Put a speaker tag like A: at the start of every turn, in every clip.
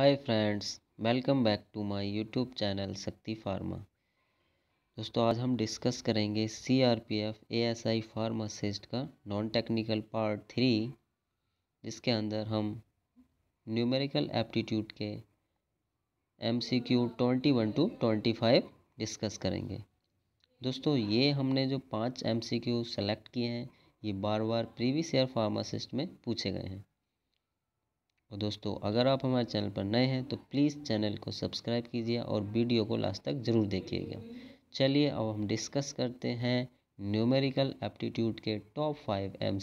A: hi friends welcome back to my YouTube channel Shakti pharma दोस्तों आज हम डिस्कस करेंगे C R P F A S I pharmacist का non technical part three जिसके अंदर हम न्यूमेरिकल एप्टीट्यूड के M C Q twenty one to twenty five discuss करेंगे दोस्तों ये हमने जो पांच एम सी क्यू सेलेक्ट किए हैं ये बार बार प्रीवियस ईयर फार्मासिस्ट में पूछे गए हैं और दोस्तों अगर आप हमारे चैनल पर नए हैं तो प्लीज़ चैनल को सब्सक्राइब कीजिए और वीडियो को लास्ट तक ज़रूर देखिएगा चलिए अब हम डिस्कस करते हैं न्यूमेरिकल एप्टीट्यूड के top five M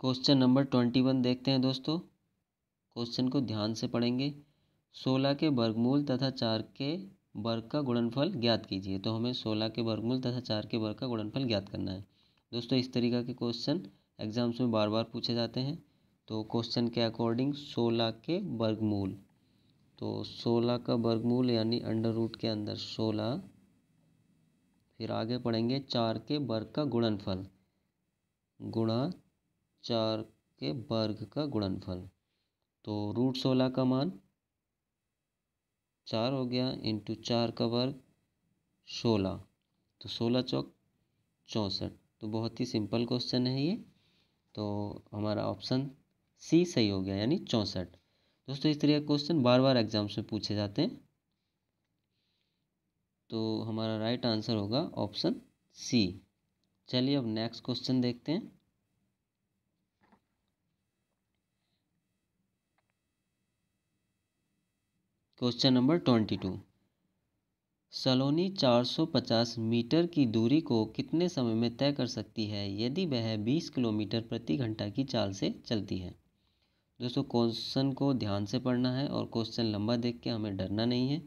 A: question number twenty one देखते हैं दोस्तों क्वेश्चन को ध्यान से पढ़ेंगे सोलह के वर्गमूल तथा चार के वर्ग का गुणनफल ज्ञात कीजिए तो हमें सोलह के वर्गमूल तथा चार के वर्ग का गुणनफल ज्ञात करना है दोस्तों इस तरीका के क्वेश्चन एग्जाम्स में बार बार पूछे जाते हैं तो क्वेश्चन के अकॉर्डिंग सोलह के वर्गमूल तो सोलह का वर्गमूल यानी अंडर रूट के अंदर सोलह फिर आगे पढ़ेंगे चार के वर्ग का गुणनफल गुणा चार के वर्ग का गुणनफल तो रूट सोलह का मान चार हो गया इंटू चार का वर्ग सोलह तो सोलह चौक चौंसठ तो बहुत ही सिंपल क्वेश्चन है ये तो हमारा ऑप्शन सी सही हो गया यानी चौंसठ दोस्तों इस तरह के क्वेश्चन बार बार एग्जाम्स में पूछे जाते हैं तो हमारा राइट आंसर होगा ऑप्शन सी चलिए अब नेक्स्ट क्वेश्चन देखते हैं question number twenty two Saloni चार सौ पचास मीटर की दूरी को कितने समय में तय कर सकती है यदि वह बीस किलोमीटर प्रति घंटा की चाल से चलती है दोस्तों क्वेश्चन को ध्यान से पढ़ना है और क्वेश्चन लंबा देख के हमें डरना नहीं है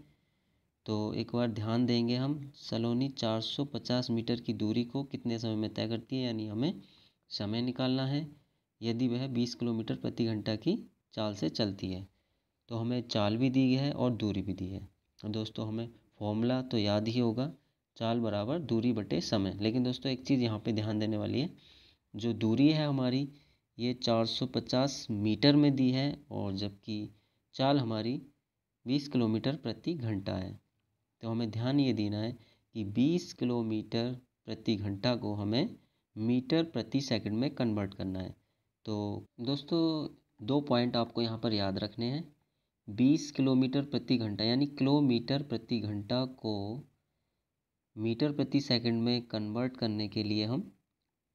A: तो एक बार ध्यान देंगे हम सलोनी 450 मीटर की दूरी को कितने समय में तय करती है यानी हमें समय निकालना है यदि वह 20 किलोमीटर प्रति घंटा की चाल से चलती है तो हमें चाल भी दी गई है और दूरी भी दी है दोस्तों हमें फॉर्मूला तो याद ही होगा चाल बराबर दूरी बटे समय लेकिन दोस्तों एक चीज़ यहाँ पर ध्यान देने वाली है जो दूरी है हमारी ये चार सौ पचास मीटर में दी है और जबकि चाल हमारी बीस किलोमीटर प्रति घंटा है तो हमें ध्यान ये देना है कि बीस किलोमीटर प्रति घंटा को हमें मीटर प्रति सेकंड में कन्वर्ट करना है तो दोस्तों दो पॉइंट आपको यहाँ पर याद रखने हैं बीस किलोमीटर प्रति घंटा यानी किलोमीटर प्रति घंटा को मीटर प्रति सेकंड में कन्वर्ट करने के लिए हम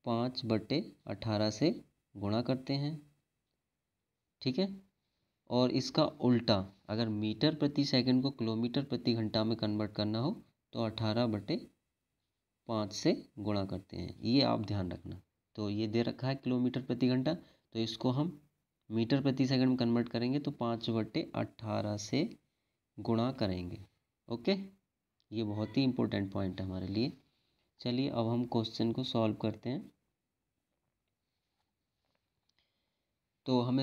A: पाँच बटे अठारह से गुणा करते हैं ठीक है और इसका उल्टा अगर मीटर प्रति सेकंड को किलोमीटर प्रति घंटा में कन्वर्ट करना हो तो अठारह बटे पाँच से गुणा करते हैं ये आप ध्यान रखना तो ये दे रखा है किलोमीटर प्रति घंटा तो इसको हम मीटर प्रति सेकंड में कन्वर्ट करेंगे तो पाँच बटे अट्ठारह से गुणा करेंगे ओके ये बहुत ही इम्पोर्टेंट पॉइंट है हमारे लिए चलिए अब हम क्वेश्चन को सॉल्व करते हैं तो हमें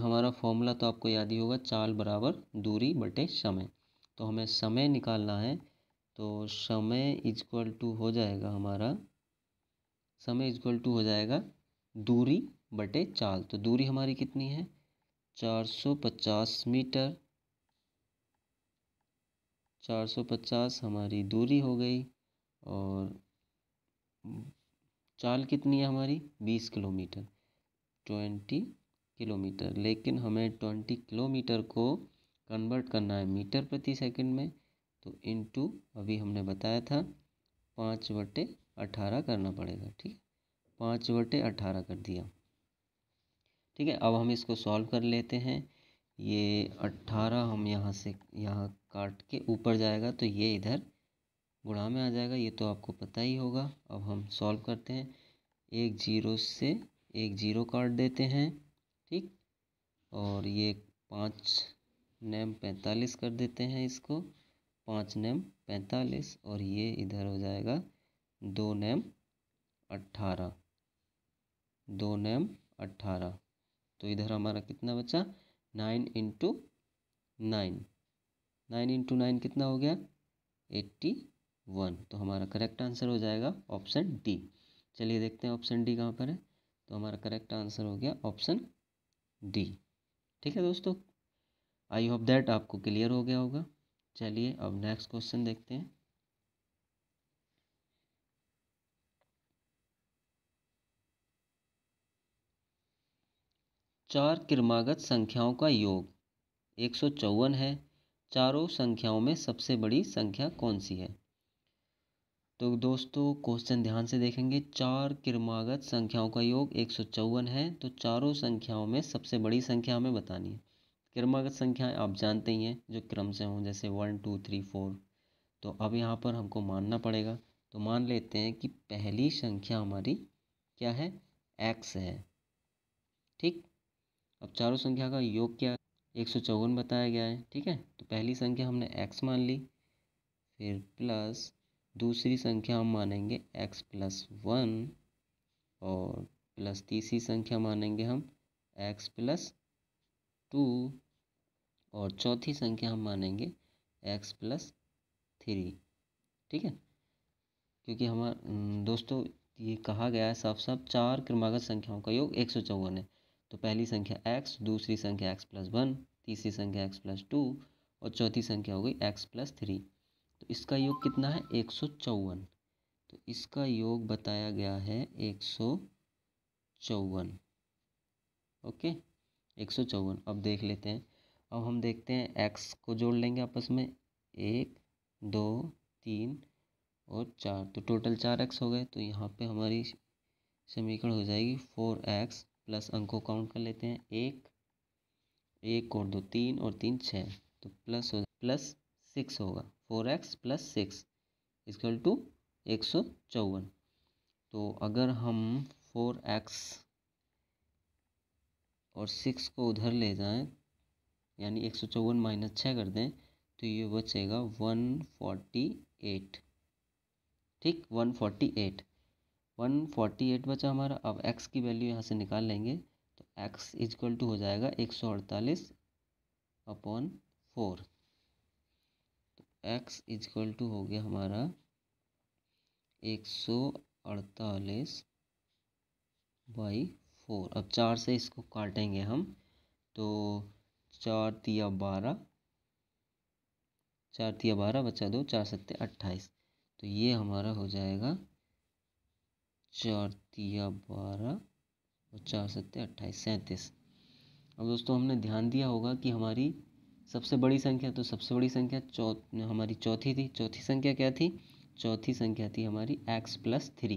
A: हमारा फॉर्मूला तो आपको याद ही होगा चाल बराबर दूरी बटे समय तो हमें समय निकालना है तो समय इजक्ल टू हो जाएगा हमारा समय इजक्वल टू हो जाएगा दूरी बटे चाल तो दूरी हमारी कितनी है 450 मीटर 450 हमारी दूरी हो गई और चाल कितनी है हमारी 20 किलोमीटर ट्वेंटी किलोमीटर लेकिन हमें ट्वेंटी किलोमीटर को कन्वर्ट करना है मीटर प्रति सेकंड में तो इनटू अभी हमने बताया था पाँच बटे अठारह करना पड़ेगा ठीक है पाँच बटे अठारह कर दिया ठीक है अब हम इसको सॉल्व कर लेते हैं ये अट्ठारह हम यहाँ से यहाँ काट के ऊपर जाएगा तो ये इधर गुणा में आ जाएगा ये तो आपको पता ही होगा अब हम सॉल्व करते हैं एक जीरो से एक जीरो काट देते हैं और ये पाँच नेम पैंतालीस कर देते हैं इसको पाँच नेम पैंतालीस और ये इधर हो जाएगा दो नेम अट्ठारह दो नेम अट्ठारह तो इधर हमारा कितना बचा nine into nine nine into nine कितना हो गया एट्टी वन तो हमारा करेक्ट आंसर हो जाएगा ऑप्शन डी चलिए देखते हैं ऑप्शन डी कहाँ पर है तो हमारा करेक्ट आंसर हो गया ऑप्शन डी ठीक है दोस्तों आई होप दैट आपको क्लियर हो गया होगा चलिए अब नेक्स्ट क्वेश्चन देखते हैं चार क्रमागत संख्याओं का योग एक सौ चौवन है चारों संख्याओं में सबसे बड़ी संख्या कौन सी है तो दोस्तों क्वेश्चन ध्यान से देखेंगे चार क्रमागत संख्याओं का योग एक सौ चौवन है तो चारों संख्याओं में सबसे बड़ी संख्या हमें बतानी है क्रमागत संख्याएं आप जानते ही हैं जो क्रम से हों जैसे वन टू थ्री फोर तो अब यहाँ पर हमको मानना पड़ेगा तो मान लेते हैं कि पहली संख्या हमारी क्या है एक्स है ठीक अब चारों संख्या का योग क्या एक सौ चौवन बताया गया है ठीक है तो पहली संख्या हमने एक्स मान ली फिर प्लस दूसरी संख्या हम मानेंगे एक्स प्लस वन और प्लस तीसरी संख्या मानेंगे हम एक्स प्लस टू और चौथी संख्या हम मानेंगे एक्स प्लस थ्री ठीक है क्योंकि हमारा हम्म, दोस्तों ये कहा गया है साफ साफ चार क्रमागत संख्याओं का योग एक सौ चौवन है तो पहली संख्या एक्स दूसरी संख्या एक्स प्लस वन तीसरी संख्या एक्स प्लस टू और चौथी संख्या हो गई एक्स प्लस थ्री तो इसका योग कितना है एक सौ चौवन तो इसका योग बताया गया है एक सौ चौवन ओके एक सौ चौवन अब देख लेते हैं अब हम देखते हैं एक्स को जोड़ लेंगे आपस में एक दो तीन और चार तो टोटल चार एक्स हो गए तो यहाँ पे हमारी समीकरण हो जाएगी फोर एक्स प्लस अंकों काउंट कर लेते हैं एक एक और दो तीन और तीन छः तो प्लस हो प्लस सिक्स होगा four X plus six is equal to एक सौ चौवन तो अगर हम फोर एक्स और सिक्स को उधर ले जाएं यानी एक सौ चौवन माइनस छः कर दें तो ये बचेगा वन फोर्टी एट ठीक one forty eight one forty eight बचा हमारा अब एक्स की वैल्यू यहाँ से निकाल लेंगे तो एक्स इजकल टू हो जाएगा एक सौ अड़तालीस upon four X is equal to हो गया हमारा एक सौ अड़तालीस बाई फोर अब चार से इसको काटेंगे हम तो चार तिया बारह चार तिया बारह बचा दो चार सत्ते अट्ठाईस तो ये हमारा हो जाएगा चार तिया बारह और चार सत्ते अट्ठाईस सैंतीस अब दोस्तों हमने ध्यान दिया होगा कि हमारी सबसे बड़ी संख्या तो सबसे बड़ी संख्या चौ हमारी चौथी थी चौथी संख्या क्या थी चौथी संख्या थी हमारी X plus three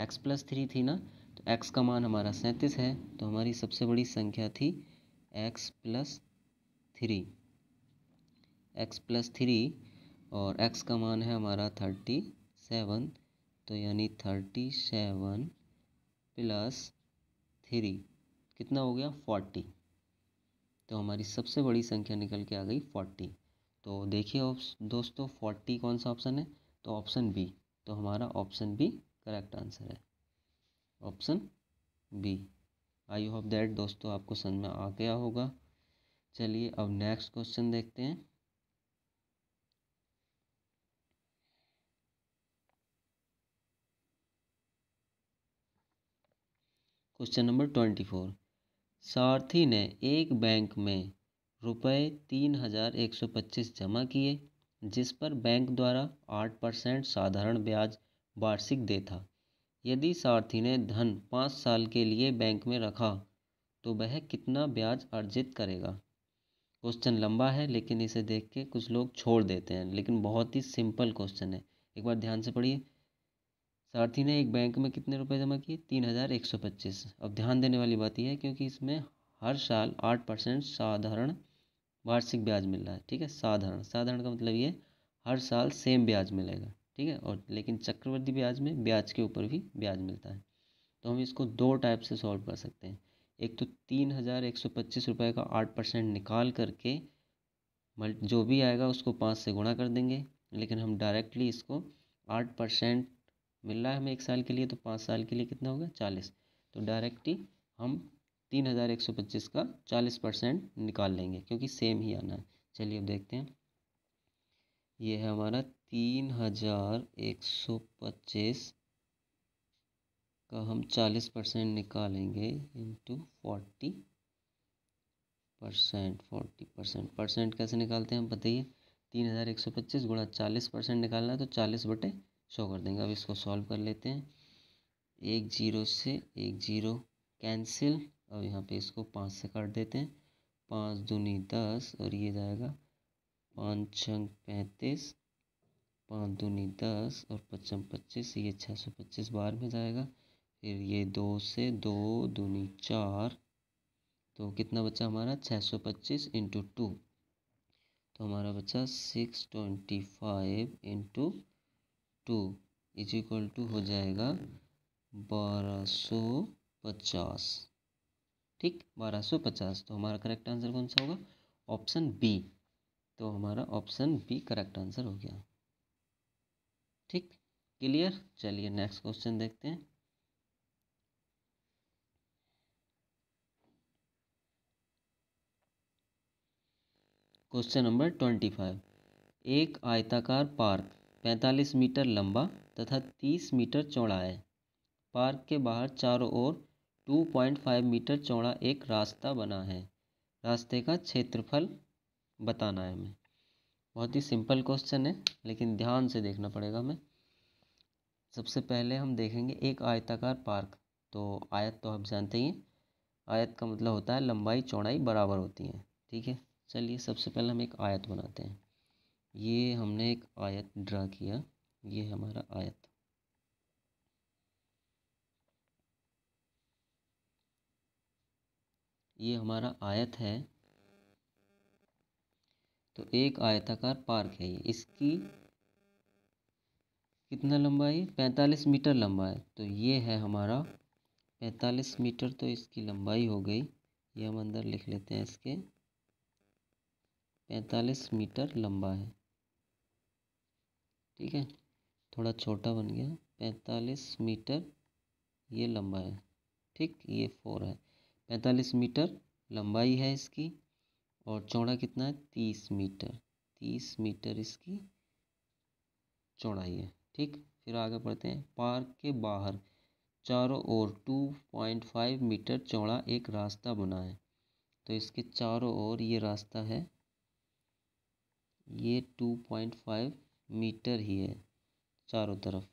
A: X plus three थी ना तो एक्स का मान हमारा सैंतीस है तो हमारी सबसे बड़ी संख्या थी X plus three X plus three और एक्स का मान है हमारा थर्टी सेवन तो यानी थर्टी सेवन प्लस थ्री कितना हो गया फोर्टी तो हमारी सबसे बड़ी संख्या निकल के आ गई फोर्टी तो देखिए दोस्तों फोर्टी कौन सा ऑप्शन है तो ऑप्शन बी तो हमारा ऑप्शन बी करेक्ट आंसर है option B I hope that दोस्तों आपको समझ में आ गया होगा चलिए अब नेक्स्ट क्वेश्चन देखते हैं क्वेश्चन नंबर ट्वेंटी फोर सारथी ने एक बैंक में रुपये तीन हज़ार एक सौ पच्चीस जमा किए जिस पर बैंक द्वारा आठ परसेंट साधारण ब्याज वार्षिक दे था यदि सारथी ने धन पाँच साल के लिए बैंक में रखा तो वह कितना ब्याज अर्जित करेगा क्वेश्चन लंबा है लेकिन इसे देख के कुछ लोग छोड़ देते हैं लेकिन बहुत ही सिंपल क्वेश्चन है एक बार ध्यान से पढ़िए सारथी ने एक बैंक में कितने रुपए जमा किए तीन हज़ार एक सौ पच्चीस अब ध्यान देने वाली बात यह है क्योंकि इसमें हर साल आठ परसेंट साधारण वार्षिक ब्याज मिल रहा है ठीक है साधारण साधारण का मतलब ये हर साल सेम ब्याज मिलेगा ठीक है और लेकिन चक्रवर्ती ब्याज में ब्याज के ऊपर भी ब्याज मिलता है तो हम इसको दो टाइप से सॉल्व कर सकते हैं एक तो तीन हज़ार एक सौ पच्चीस रुपये का आठ परसेंट निकाल करके जो भी आएगा उसको पाँच से गुणा कर देंगे लेकिन हम डायरेक्टली इसको आठ परसेंट मिल रहा है हमें एक साल के लिए तो पाँच साल के लिए कितना होगा चालीस तो डायरेक्ट ही हम तीन हज़ार एक सौ पच्चीस का चालीस परसेंट निकाल लेंगे क्योंकि सेम ही आना है चलिए अब देखते हैं ये है हमारा तीन हज़ार एक सौ पच्चीस का हम चालीस परसेंट निकालेंगे into forty percent forty percent percent कैसे निकालते हैं हम बताइए तीन हज़ार एक सौ पच्चीस गुणा चालीस परसेंट निकालना है तो चालीस बटे शो कर देंगे अब इसको सॉल्व कर लेते हैं एक जीरो से एक जीरो कैंसिल अब यहाँ पे इसको पाँच से काट देते हैं पाँच दूनी दस और ये जाएगा पाँच छंग पैंतीस पाँच दूनी दस और पचम पच्चीस ये छः सौ पच्चीस बार में जाएगा फिर ये दो से दो दूनी चार तो कितना बचा हमारा छः सौ पच्चीस इंटू टू तो हमारा बचा six twenty five into two is equal to हो जाएगा बारह सौ पचास ठीक बारह सौ पचास तो हमारा करेक्ट आंसर कौन सा होगा ऑप्शन बी तो हमारा ऑप्शन बी करेक्ट आंसर हो गया ठीक क्लियर चलिए नेक्स्ट क्वेश्चन देखते हैं क्वेश्चन नंबर ट्वेंटी फाइव एक आयताकार पार्क पैंतालीस मीटर लंबा तथा तीस मीटर चौड़ा है पार्क के बाहर चारों ओर टू पॉइंट फाइव मीटर चौड़ा एक रास्ता बना है रास्ते का क्षेत्रफल बताना है हमें बहुत ही सिंपल क्वेश्चन है लेकिन ध्यान से देखना पड़ेगा हमें सबसे पहले हम देखेंगे एक आयताकार पार्क तो आयत तो आप जानते ही आयत का मतलब होता है लंबाई चौड़ाई बराबर होती है ठीक है चलिए सबसे पहले हम एक आयत बनाते हैं ये हमने एक आयत ड्रा किया ये हमारा आयत ये हमारा आयत है तो एक आयताकार पार्क है ये इसकी कितना लंबा है पैंतालीस मीटर लंबा है तो ये है हमारा पैंतालीस मीटर तो इसकी लंबाई हो गई ये हम अंदर लिख लेते हैं इसके पैंतालीस मीटर लंबा है ठीक है थोड़ा छोटा बन गया पैंतालीस मीटर ये लंबा है ठीक ये फोर है पैंतालीस मीटर लंबाई है इसकी और चौड़ा कितना है तीस मीटर तीस मीटर इसकी चौड़ाई है ठीक फिर आगे बढ़ते हैं पार्क के बाहर चारों ओर टू पॉइंट फाइव मीटर चौड़ा एक रास्ता बना है तो इसके चारों ओर ये रास्ता है ये टू पॉइंट फाइव मीटर ही है चारों तरफ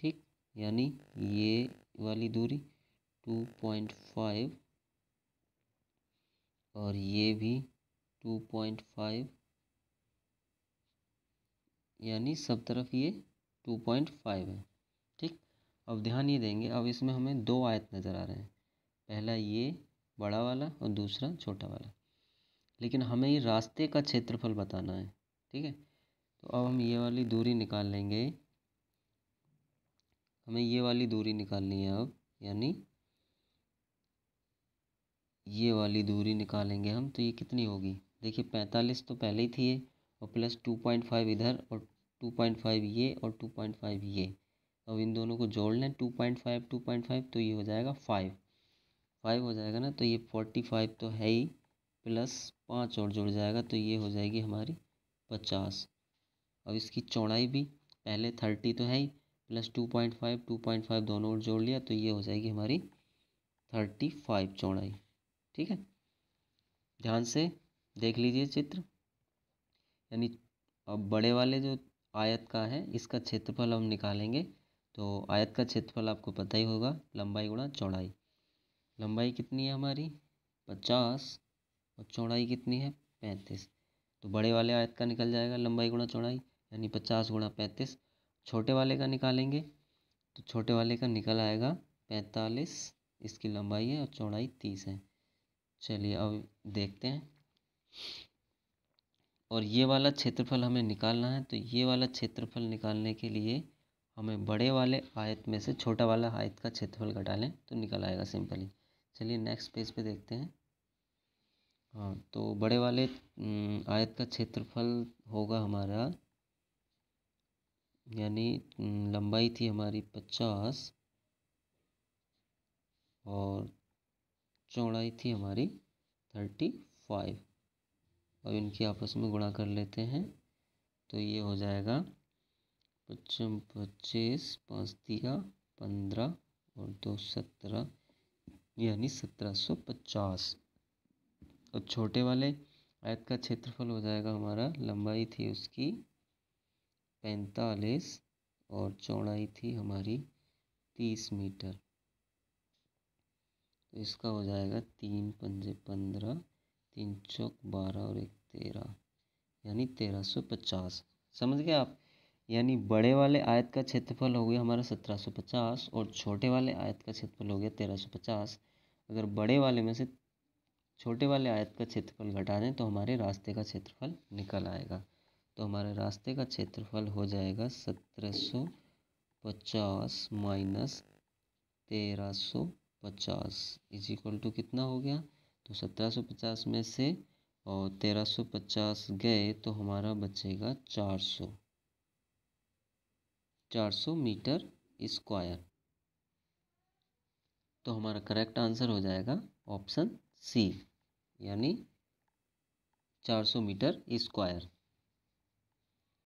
A: ठीक यानी ये वाली दूरी टू पॉइंट फाइव और ये भी टू पॉइंट फाइव यानी सब तरफ ये टू पॉइंट फाइव है ठीक अब ध्यान ये देंगे अब इसमें हमें दो आयत नज़र आ रहे हैं पहला ये बड़ा वाला और दूसरा छोटा वाला लेकिन हमें ये रास्ते का क्षेत्रफल बताना है ठीक है तो अब हम ये वाली दूरी निकाल लेंगे हमें ये वाली दूरी निकालनी है अब यानी ये वाली दूरी निकालेंगे हम तो ये कितनी होगी देखिए पैंतालीस तो पहले ही थी और प्लस टू पॉइंट फाइव इधर और टू पॉइंट फाइव ये और टू पॉइंट फाइव ये अब इन दोनों को जोड़ लें two point five two point five तो ये हो जाएगा फाइव फाइव हो जाएगा ना तो ये फोर्टी फाइव तो है ही प्लस पाँच और जुड़ जाएगा तो ये हो जाएगी हमारी पचास और इसकी चौड़ाई भी पहले थर्टी तो है ही plus two point five two point five दोनों ओर जोड़ लिया तो ये हो जाएगी हमारी थर्टी फाइव चौड़ाई ठीक है ध्यान से देख लीजिए चित्र यानी अब बड़े वाले जो आयत का है इसका क्षेत्रफल हम निकालेंगे तो आयत का क्षेत्रफल आपको पता ही होगा लंबाई गुणा चौड़ाई लंबाई कितनी है हमारी पचास और चौड़ाई कितनी है पैंतीस तो बड़े वाले आयत का निकल जाएगा लंबाई गुणा चौड़ाई यानी पचास गुणा पैंतीस छोटे वाले का निकालेंगे तो छोटे वाले का निकल आएगा पैंतालीस इसकी लंबाई है और चौड़ाई तीस है चलिए अब देखते हैं और ये वाला क्षेत्रफल हमें निकालना है तो ये वाला क्षेत्रफल निकालने के लिए हमें बड़े वाले आयत में से छोटा वाला आयत का क्षेत्रफल घटा लें तो निकल आएगा सिंपली चलिए नेक्स्ट पेज पे देखते हैं हाँ तो बड़े वाले आयत का क्षेत्रफल होगा हमारा यानी लंबाई थी हमारी पचास और चौड़ाई थी हमारी थर्टी फाइव और इनकी आपस में गुणा कर लेते हैं तो ये हो जाएगा पच्चम पच्चीस पाँच दिया पंद्रह और दो सत्रह यानी सत्रह सौ पचास और छोटे वाले आयत का क्षेत्रफल हो जाएगा हमारा लंबाई थी उसकी पैंतालीस और चौड़ाई थी हमारी तीस मीटर तो इसका हो जाएगा तीन पंजे पंद्रह तीन चौक बारह और एक तेरह यानी तेरह सौ पचास समझ गए आप यानी बड़े वाले आयत का क्षेत्रफल हो गया हमारा सत्रह सौ पचास और छोटे वाले आयत का क्षेत्रफल हो गया तेरह सौ पचास अगर बड़े वाले में से छोटे वाले आयत का क्षेत्रफल घटा दें तो हमारे रास्ते का क्षेत्रफल निकल आएगा तो हमारे रास्ते का क्षेत्रफल हो जाएगा सत्रह सौ पचास माइनस तेरह सौ पचास इज इक्वल टू कितना हो गया तो सत्रह सौ पचास में से और तेरह सौ पचास गए तो हमारा बचेगा चार सौ चार सौ मीटर स्क्वायर तो हमारा करेक्ट आंसर हो जाएगा ऑप्शन सी यानी चार सौ मीटर स्क्वायर